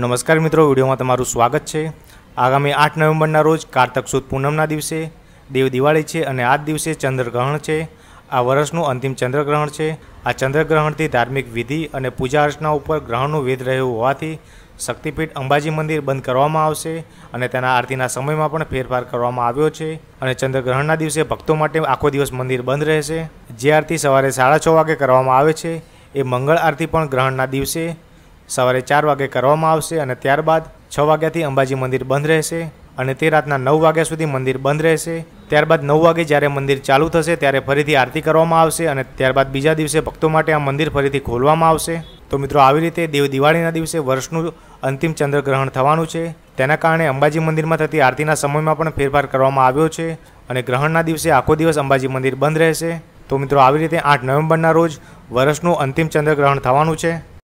નમસ્કાર મિત્રો વિડીયોમાં તમારું સ્વાગત છે આગામી આઠ નવેમ્બરના રોજ કારતક સુદ પૂનમના દિવસે દેવ દિવાળી છે અને આ દિવસે ચંદ્રગ્રહણ છે આ વર્ષનું અંતિમ ચંદ્રગ્રહણ છે આ ચંદ્રગ્રહણથી ધાર્મિક વિધિ અને પૂજા અર્ચના ઉપર ગ્રહણનું વેધ રહ્યું હોવાથી શક્તિપીઠ અંબાજી મંદિર બંધ કરવામાં આવશે અને તેના આરતીના સમયમાં પણ ફેરફાર કરવામાં આવ્યો છે અને ચંદ્રગ્રહણના દિવસે ભક્તો માટે આખો દિવસ મંદિર બંધ રહેશે જે આરતી સવારે સાડા છ વાગે કરવામાં આવે છે એ મંગળ આરતી પણ ગ્રહણના દિવસે સવારે ચાર વાગે કરવામાં આવશે અને ત્યારબાદ છ વાગ્યાથી અંબાજી મંદિર બંધ રહેશે અને તે રાતના નવ વાગ્યા સુધી મંદિર બંધ રહેશે ત્યારબાદ નવ વાગે જ્યારે મંદિર ચાલુ થશે ત્યારે ફરીથી આરતી કરવામાં આવશે અને ત્યારબાદ બીજા દિવસે ભક્તો માટે આ મંદિર ફરીથી ખોલવામાં આવશે તો મિત્રો આવી રીતે દેવ દિવાળીના દિવસે વર્ષનું અંતિમ ચંદ્રગ્રહણ થવાનું છે તેના કારણે અંબાજી મંદિરમાં થતી આરતીના સમયમાં પણ ફેરફાર કરવામાં આવ્યો છે અને ગ્રહણના દિવસે આખો દિવસ અંબાજી મંદિર બંધ રહેશે તો મિત્રો આવી રીતે આઠ નવેમ્બરના રોજ વર્ષનું અંતિમ ચંદ્રગ્રહણ થવાનું છે